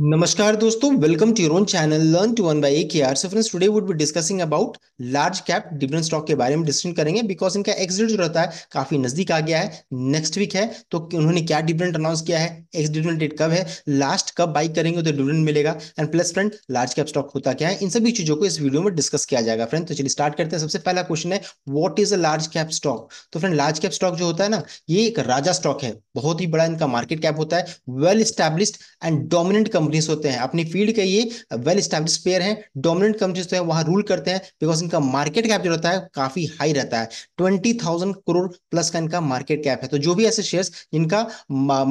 नमस्कार Namaskar dosto welcome to your own channel learn to earn by AKR so friends today would be discussing about large cap different stock के बारे में discussion करेंगे because इनका exit जो रहता है काफी नजदीक आ गया है नेक्स्ट वीक है तो उन्होंने क्या डिफरेंट अनाउंस किया है एक्स डिविडेंड डेट कब है लास्ट कब बाई करेंगे तो डिविडेंड मिलेगा and plus friend large cap stock होता क्या है इन सभी चीजों को इस वीडियो में डिस्कस किया जाएगा फ्रेंड तो चलिए स्टार्ट करते हैं सबसे पहला क्वेश्चन है what is a large cap stock तो फ्रेंड लार्ज कैप स्टॉक जो होता है ना ये एक राजा स्टॉक है बहुत ही बड़ा इनका मार्केट कैप होता है well established and dominant companies होते हैं अपनी फील्ड के ये वेल स्टैब्लिश प्लेयर हैं डोमिनेंट कंपनीज तो है वहां रूल करते हैं बिकॉज इनका मार्केट कैप जो रहता है काफी हाई रहता है ट्वेंटी थाउजेंड करोड़ प्लस का इनका मार्केट कैप है तो जो भी ऐसे शेयर जिनका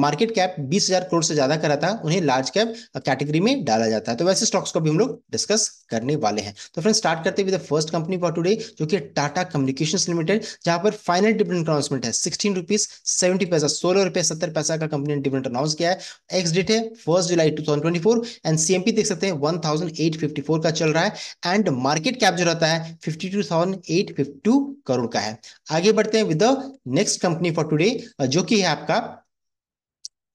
मार्केट कैप बीस करोड़ से ज्यादा का है उन्हें लार्ज कैप कैटेगरी में डाला जाता है तो वैसे स्टॉक्स को भी हम लोग डिस्कस करने वाले हैं तो फ्रेंड स्टार्ट करते with first company for today जो कि टाटा कम्युनिकेशन लिमिटेड जहां पर फाइनल डिविडेंड अनाउंसमेंट है सिक्सटीन रुपीज सेवेंटी पैसा सोलह रुपए सत्तर पैसा का कंपनी ने डिविडेंड अनाउंस किया है एक्स डेट है first July two 1024 and CMP देख सकते हैं 1854 का चल रहा है एंड मार्केट कैप जो रहता है 52,852 करोड़ का है आगे बढ़ते हैं with the next company for today जो कि है आपका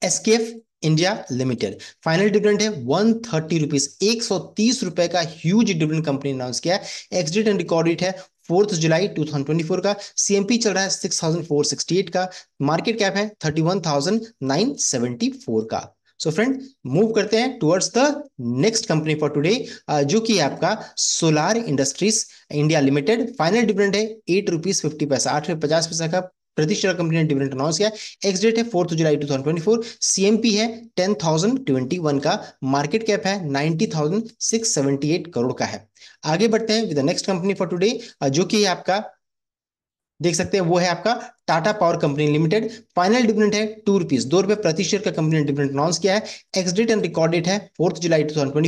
SKF India limited final dividend है वन थर्टी रुपीज एक सौ तीस रुपए का ह्यूज डिविडेंड कंपनी अनाउंस किया है एक्सडेट एंड रिकॉर्डेड है फोर्थ जुलाई 2024 का सीएमपी चल रहा है 6468 का मार्केट कैप है 31,974 का सो फ्रेंड मूव करते हैं towards the next company for today जो कि आपका solar industries India limited final dividend है एट रुपीज फिफ्टी पैसा आठ रुपए पचास पैसा का प्रतिशत कंपनी ने डिविडेंड अनाउंस किया एक्स डेट है फोर्थ जुलाई फोर सीएमपी है वन का मार्केट कैप है ninety thousand six seventy eight crore का है आगे बढ़ते हैं with next company for today जो कि आपका देख सकते हैं वो है आपका Tata power company limited final dividend है टू रुपीज दो रुपए प्रति शेयर का कंपनी ने डिविडेंट अनाउंस किया है ex date and record date है फोर्थ जुलाई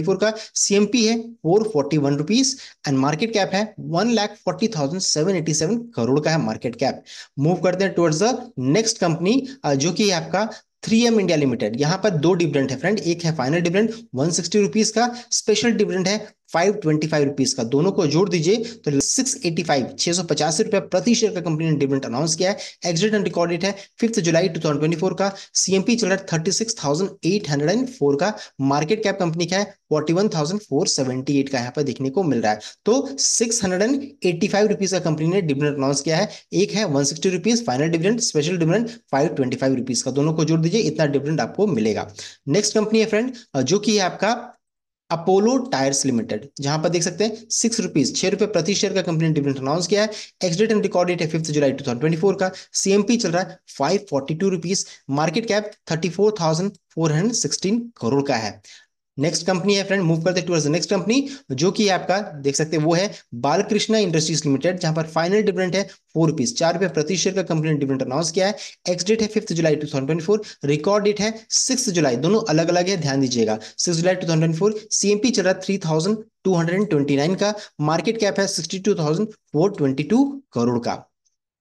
फोर का सीएमपी है four forty one rupees and market cap है one lakh forty thousand seven eighty seven crore का है मार्केट कैप मूव करते हैं टुवर्ड्स द नेक्स्ट कंपनी जो कि आपका थ्री एम इंडिया लिमिटेड यहाँ पर दो डिविडेंड है फ्रेंड एक है final dividend one sixty rupees का स्पेशल डिविडेंड है फाइव ट्वेंटी फाइव रुपीज का दोनों को जोड़ दीजिए तो सिक्स एटी फाइव छह सौ पचासी रुपया प्रति शेयर का कंपनी ने डिविडेंड अनाउंस किया है एग्जिट एंड रिकॉर्डेड है fifth July two thousand twenty four का सीएमपी चल रहा है thirty six thousand eight hundred and four का मार्केट कैप कंपनी का है forty one thousand four seventy eight का यहाँ पर देखने को मिल रहा है तो six hundred and eighty five rupees का कंपनी ने डिविडेंड अनाउंस किया है एक है one sixty rupees final dividend special dividend five twenty five rupees का दोनों को जोड़ दीजिए इतना डिविडेंड आपको मिलेगा नेक्स्ट कंपनी है फ्रेंड जो कि आपका अपोलो टायर्स लिमिटेड जहां पर देख सकते हैं सिक्स रुपीज छह रुपए प्रति शेयर का कंपनी डिविडेंड अनाउंस किया है एक्सडेट एंड रिकॉर्ड डेट है fifth July two thousand twenty four का सीएमपी चल रहा है five forty two rupees market cap thirty four thousand four hundred sixteen crore का है नेक्स्ट कंपनी है फ्रेंड मूव करते टूवर्ड्स नेक्स्ट कंपनी जो कि आपका देख सकते हैं वो है बालकृष्णा इंडस्ट्रीज लिमिटेड जहां पर फाइनल डिविडेंड है फोर रुपीज चार रुपए प्रति शेयर का कंपनी ने डिविडेंड अनाउंस किया है एक्स डेट है fifth July two thousand twenty four record date है सिक्स जुलाई दोनों अलग अलग है ध्यान दीजिएगा six July two thousand twenty four CMP चल रहा है three thousand two hundred and twenty nine का मार्केट कैप है sixty two thousand four twenty two crore का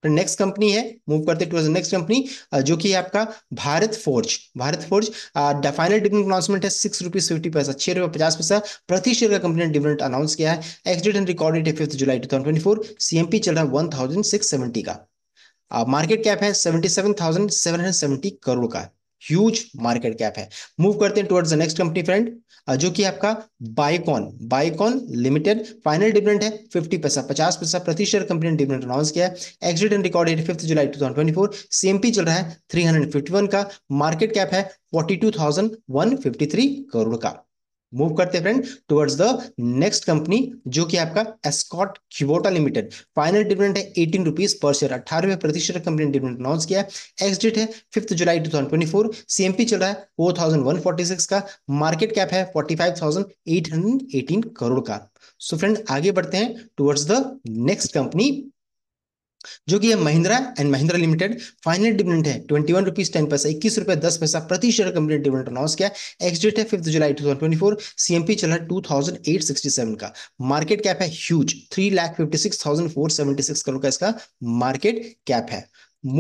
नेक्स्ट कंपनी है मूव करते नेक्स्ट कंपनी uh, जो कि आपका Bharat forge Bharat forge final dividend announcement है सिक्स रुपीज फिफ्टी पैसा छह रुपए पचास पैसा प्रति शेयर का कंपनी ने डिविडेंड अनाउंस किया है एक्सडेट एंड रिकॉर्डेड है फिफ्थ जुलाई टू थाउजेंड चल रहा है वन थाउजेंड सिक्स सेवेंटी का मार्केट uh, कैप है seventy seven thousand seven hundred seventy crore का ह्यूज मार्केट कैप है मूव करते हैं towards the next company friend जो कि आपका Biocon Biocon limited final dividend है 50 पैसा 50 पैसा प्रति शेयर कंपनी ने डिविडेंड अनाउंस किया है exit and record date fifth July 2024 CMP चल रहा है 351 का मार्केट कैप है 42,153 करोड़ का मूव करते हैं friend towards the next company जो कि आपका Escort Kubota limited final dividend है एटीन रुपीज पर शेयर अठारहवें प्रतिशत कंपनी ने डिविडेंड अनाउंस किया एक्स डेट है fifth July two thousand twenty four CMP चल रहा है four thousand one forty six का मार्केट कैप है forty five thousand eight hundred eighteen crore का सो so फ्रेंड आगे बढ़ते हैं टुवर्ड्स द नेक्स्ट कंपनी जो कि है Mahindra and Mahindra limited final dividend है twenty one rupees ten paisa इक्कीस रुपए दस पैसा प्रति शेयर कंपनी डिविडेंड अनाउंस किया एक्स डेट है fifth July two thousand twenty four CMP चल रहा है two thousand eight sixty seven का मार्केट कैप है huge three lakh fifty six thousand four seventy six crore का इसका मार्केट कैप है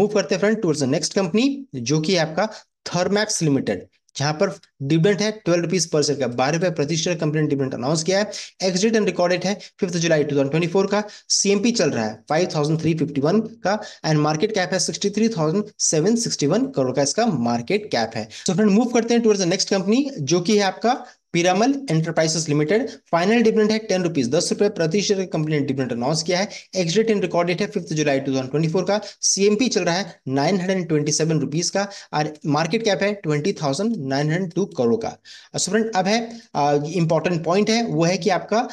मूव करते हैं friend towards the next company जो कि है आपका थर्मैक्स लिमिटेड यहाँ पर डिविडेंट है ट्वेल्व रुपीज पर शेयर का बारह रुपए प्रति शेयर कंपनी ने डिविडेंट अनाउंस किया है एक्सडेट एंड रिकॉर्डेड है फिफ्थ जुलाई 2024 का सीएमपी चल रहा है 5,351 का एंड मार्केट कैप है 63,761 करोड़ का इसका मार्केट कैप है तो फ्रेंड मूव करते हैं टूवर्ड्स द नेक्स्ट कंपनी जो कि है आपका Piramal enterprises limited final dividend है टेन रुपीज दस रुपए प्रति शेयर कंपनी ने डिविडेंड अनाउंस किया है एक्सडेट इन रिकॉर्डेड है fifth July two thousand twenty four का सीएमपी चल रहा है nine hundred twenty seven rupees का और मार्केट कैप है twenty thousand nine hundred two crore का स्टूडेंट uh, अब है इंपॉर्टेंट uh, पॉइंट है वो है कि आपका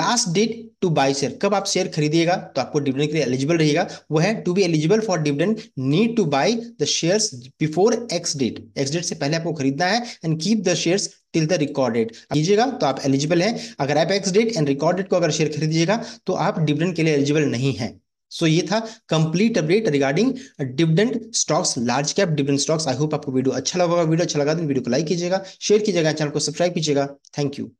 last date to buy share कब आप शेयर खरीदिएगा तो आपको डिविडेंड के लिए एलिजिबल रहेगा वो है to be eligible for dividend need to buy the share before ex date ex date से पहले आपको खरीदना है and keep the share till the recorded लीजिएगा तो आप एलिजिबल है अगर एप एक्स डेट एंड रिकॉर्डेड को अगर शेयर खरीदिएगा तो आप डिविडेंड के लिए एलिजिबल नहीं है सो so, ये था complete update regarding dividend stocks large cap dividend stocks I hope आपको वीडियो अच्छा लगा वीडियो अच्छा लगा तो वीडियो को लाइक कीजिएगा शेयर कीजिएगा चैनल को सब्सक्राइब कीजिएगा थैंक यू